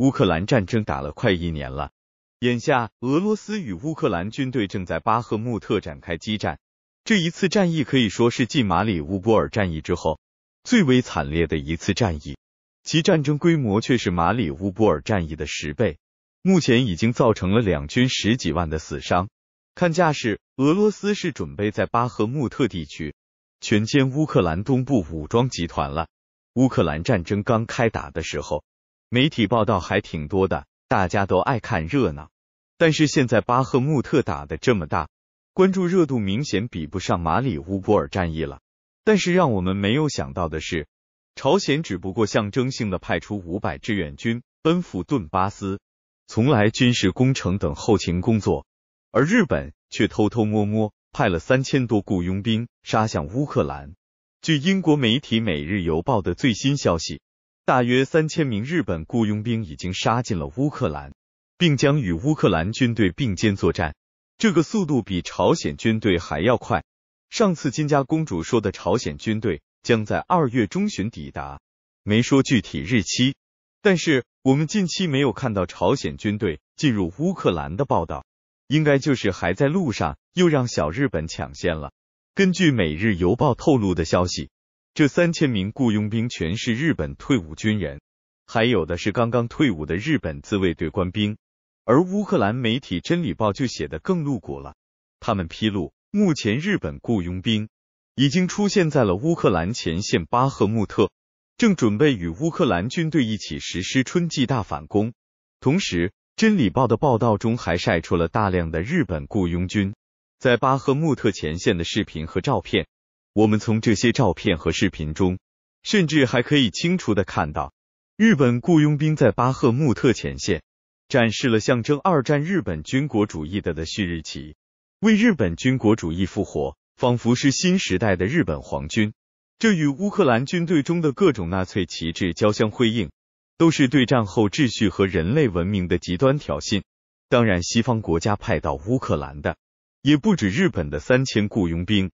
乌克兰战争打了快一年了，眼下俄罗斯与乌克兰军队正在巴赫穆特展开激战。这一次战役可以说是继马里乌波尔战役之后最为惨烈的一次战役，其战争规模却是马里乌波尔战役的十倍。目前已经造成了两军十几万的死伤，看架势，俄罗斯是准备在巴赫穆特地区全歼乌克兰东部武装集团了。乌克兰战争刚开打的时候。媒体报道还挺多的，大家都爱看热闹。但是现在巴赫穆特打的这么大，关注热度明显比不上马里乌波尔战役了。但是让我们没有想到的是，朝鲜只不过象征性的派出五百志愿军奔赴顿巴斯，从来军事工程等后勤工作，而日本却偷偷摸摸派了三千多雇佣兵杀向乌克兰。据英国媒体《每日邮报》的最新消息。大约三千名日本雇佣兵已经杀进了乌克兰，并将与乌克兰军队并肩作战。这个速度比朝鲜军队还要快。上次金家公主说的朝鲜军队将在二月中旬抵达，没说具体日期，但是我们近期没有看到朝鲜军队进入乌克兰的报道，应该就是还在路上，又让小日本抢先了。根据《每日邮报》透露的消息。这三千名雇佣兵全是日本退伍军人，还有的是刚刚退伍的日本自卫队官兵。而乌克兰媒体《真理报》就写得更露骨了，他们披露，目前日本雇佣兵已经出现在了乌克兰前线巴赫穆特，正准备与乌克兰军队一起实施春季大反攻。同时，《真理报》的报道中还晒出了大量的日本雇佣军在巴赫穆特前线的视频和照片。我们从这些照片和视频中，甚至还可以清楚的看到，日本雇佣兵在巴赫穆特前线展示了象征二战日本军国主义的的旭日旗，为日本军国主义复活，仿佛是新时代的日本皇军。这与乌克兰军队中的各种纳粹旗帜交相辉映，都是对战后秩序和人类文明的极端挑衅。当然，西方国家派到乌克兰的，也不止日本的三千雇佣兵。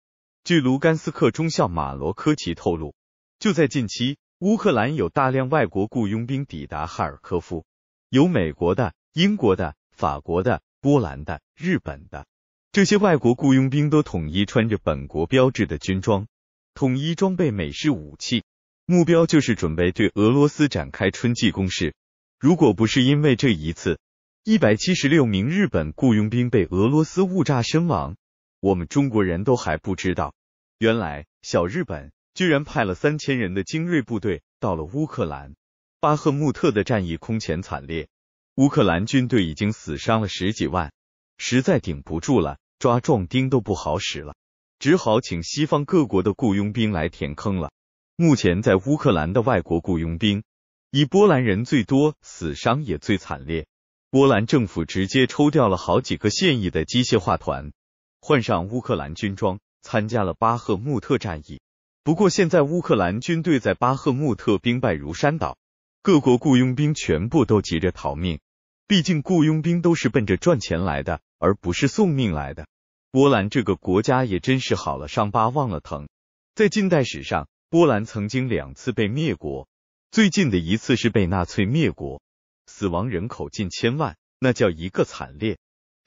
据卢甘斯克中校马罗科奇透露，就在近期，乌克兰有大量外国雇佣兵抵达哈尔科夫，有美国的、英国的、法国的、波兰的、日本的，这些外国雇佣兵都统一穿着本国标志的军装，统一装备美式武器，目标就是准备对俄罗斯展开春季攻势。如果不是因为这一次，一百七十六名日本雇佣兵被俄罗斯误炸身亡。我们中国人都还不知道，原来小日本居然派了三千人的精锐部队到了乌克兰。巴赫穆特的战役空前惨烈，乌克兰军队已经死伤了十几万，实在顶不住了，抓壮丁都不好使了，只好请西方各国的雇佣兵来填坑了。目前在乌克兰的外国雇佣兵，以波兰人最多，死伤也最惨烈。波兰政府直接抽调了好几个现役的机械化团。换上乌克兰军装，参加了巴赫穆特战役。不过现在乌克兰军队在巴赫穆特兵败如山倒，各国雇佣兵全部都急着逃命。毕竟雇佣兵都是奔着赚钱来的，而不是送命来的。波兰这个国家也真是好了伤疤忘了疼。在近代史上，波兰曾经两次被灭国，最近的一次是被纳粹灭国，死亡人口近千万，那叫一个惨烈。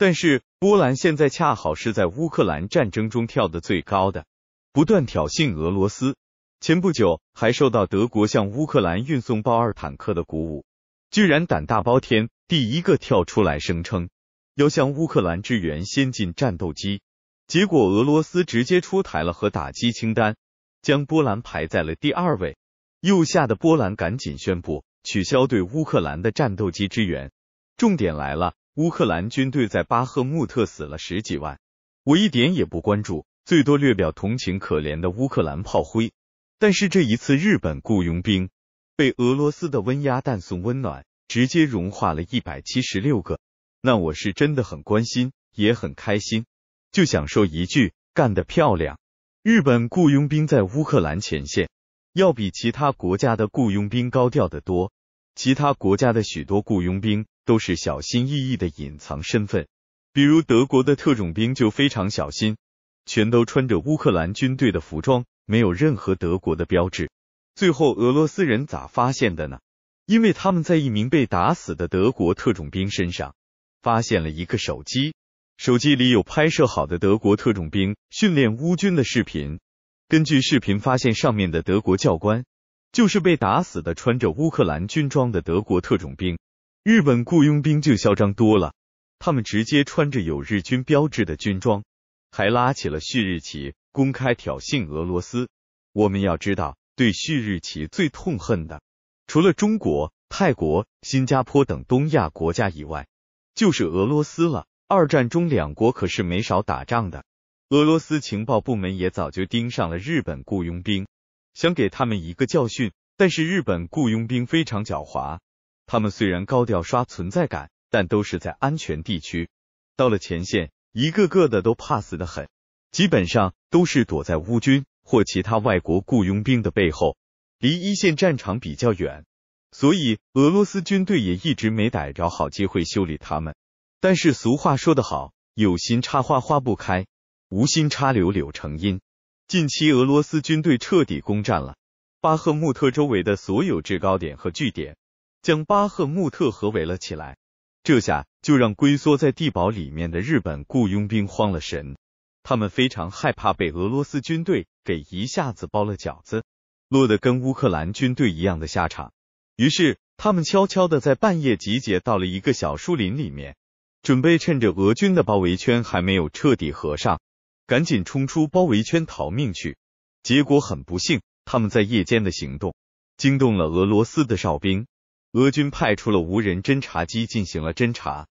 但是波兰现在恰好是在乌克兰战争中跳得最高的，不断挑衅俄罗斯。前不久还受到德国向乌克兰运送豹二坦克的鼓舞，居然胆大包天，第一个跳出来声称要向乌克兰支援先进战斗机。结果俄罗斯直接出台了核打击清单，将波兰排在了第二位，又吓得波兰赶紧宣布取消对乌克兰的战斗机支援。重点来了。乌克兰军队在巴赫穆特死了十几万，我一点也不关注，最多略表同情可怜的乌克兰炮灰。但是这一次，日本雇佣兵被俄罗斯的温压弹送温暖，直接融化了一百七十六个。那我是真的很关心，也很开心，就想说一句：干得漂亮！日本雇佣兵在乌克兰前线要比其他国家的雇佣兵高调得多，其他国家的许多雇佣兵。都是小心翼翼的隐藏身份，比如德国的特种兵就非常小心，全都穿着乌克兰军队的服装，没有任何德国的标志。最后俄罗斯人咋发现的呢？因为他们在一名被打死的德国特种兵身上发现了一个手机，手机里有拍摄好的德国特种兵训练乌军的视频。根据视频发现，上面的德国教官就是被打死的穿着乌克兰军装的德国特种兵。日本雇佣兵就嚣张多了，他们直接穿着有日军标志的军装，还拉起了旭日旗，公开挑衅俄罗斯。我们要知道，对旭日旗最痛恨的，除了中国、泰国、新加坡等东亚国家以外，就是俄罗斯了。二战中，两国可是没少打仗的。俄罗斯情报部门也早就盯上了日本雇佣兵，想给他们一个教训。但是日本雇佣兵非常狡猾。他们虽然高调刷存在感，但都是在安全地区。到了前线，一个个的都怕死的很，基本上都是躲在乌军或其他外国雇佣兵的背后，离一线战场比较远，所以俄罗斯军队也一直没逮着好机会修理他们。但是俗话说得好，有心插花花不开，无心插柳柳成荫。近期俄罗斯军队彻底攻占了巴赫穆特周围的所有制高点和据点。将巴赫穆特合围了起来，这下就让龟缩在地堡里面的日本雇佣兵慌了神。他们非常害怕被俄罗斯军队给一下子包了饺子，落得跟乌克兰军队一样的下场。于是，他们悄悄的在半夜集结到了一个小树林里面，准备趁着俄军的包围圈还没有彻底合上，赶紧冲出包围圈逃命去。结果很不幸，他们在夜间的行动惊动了俄罗斯的哨兵。俄军派出了无人侦察机进行了侦查。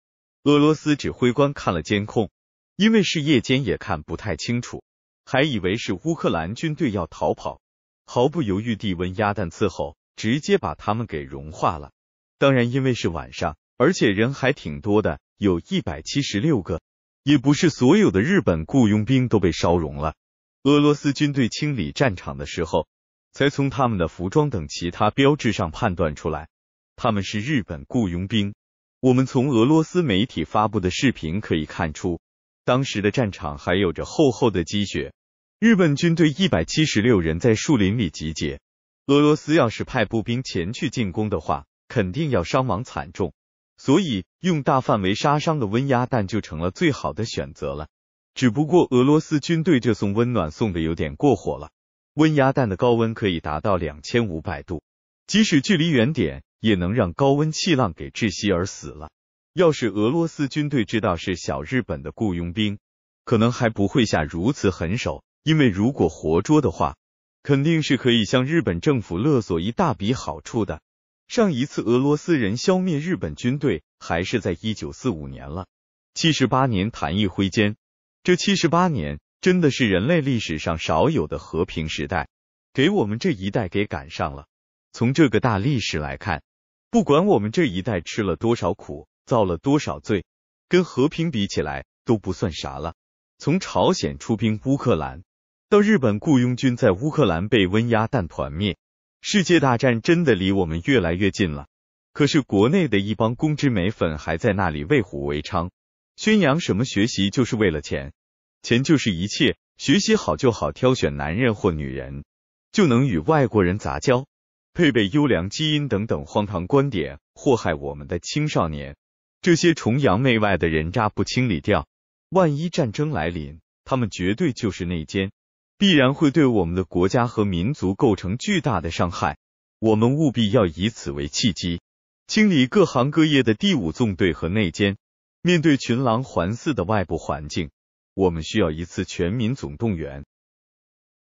俄罗斯指挥官看了监控，因为是夜间也看不太清楚，还以为是乌克兰军队要逃跑，毫不犹豫地温压弹伺候，直接把他们给融化了。当然，因为是晚上，而且人还挺多的，有一百七十六个，也不是所有的日本雇佣兵都被烧融了。俄罗斯军队清理战场的时候，才从他们的服装等其他标志上判断出来。他们是日本雇佣兵。我们从俄罗斯媒体发布的视频可以看出，当时的战场还有着厚厚的积雪。日本军队一百七十六人在树林里集结。俄罗斯要是派步兵前去进攻的话，肯定要伤亡惨重。所以，用大范围杀伤的温压弹就成了最好的选择了。只不过，俄罗斯军队这送温暖送的有点过火了。温压弹的高温可以达到两千五百度，即使距离远点。也能让高温气浪给窒息而死了。要是俄罗斯军队知道是小日本的雇佣兵，可能还不会下如此狠手。因为如果活捉的话，肯定是可以向日本政府勒索一大笔好处的。上一次俄罗斯人消灭日本军队，还是在一九四五年了。七十八年弹一挥间，这七十八年真的是人类历史上少有的和平时代，给我们这一代给赶上了。从这个大历史来看。不管我们这一代吃了多少苦，遭了多少罪，跟和平比起来都不算啥了。从朝鲜出兵乌克兰，到日本雇佣军在乌克兰被温压弹团灭，世界大战真的离我们越来越近了。可是国内的一帮公知美粉还在那里为虎为伥，宣扬什么学习就是为了钱，钱就是一切，学习好就好挑选男人或女人，就能与外国人杂交。配备优良基因等等荒唐观点祸害我们的青少年，这些崇洋媚外的人渣不清理掉，万一战争来临，他们绝对就是内奸，必然会对我们的国家和民族构成巨大的伤害。我们务必要以此为契机，清理各行各业的第五纵队和内奸。面对群狼环伺的外部环境，我们需要一次全民总动员。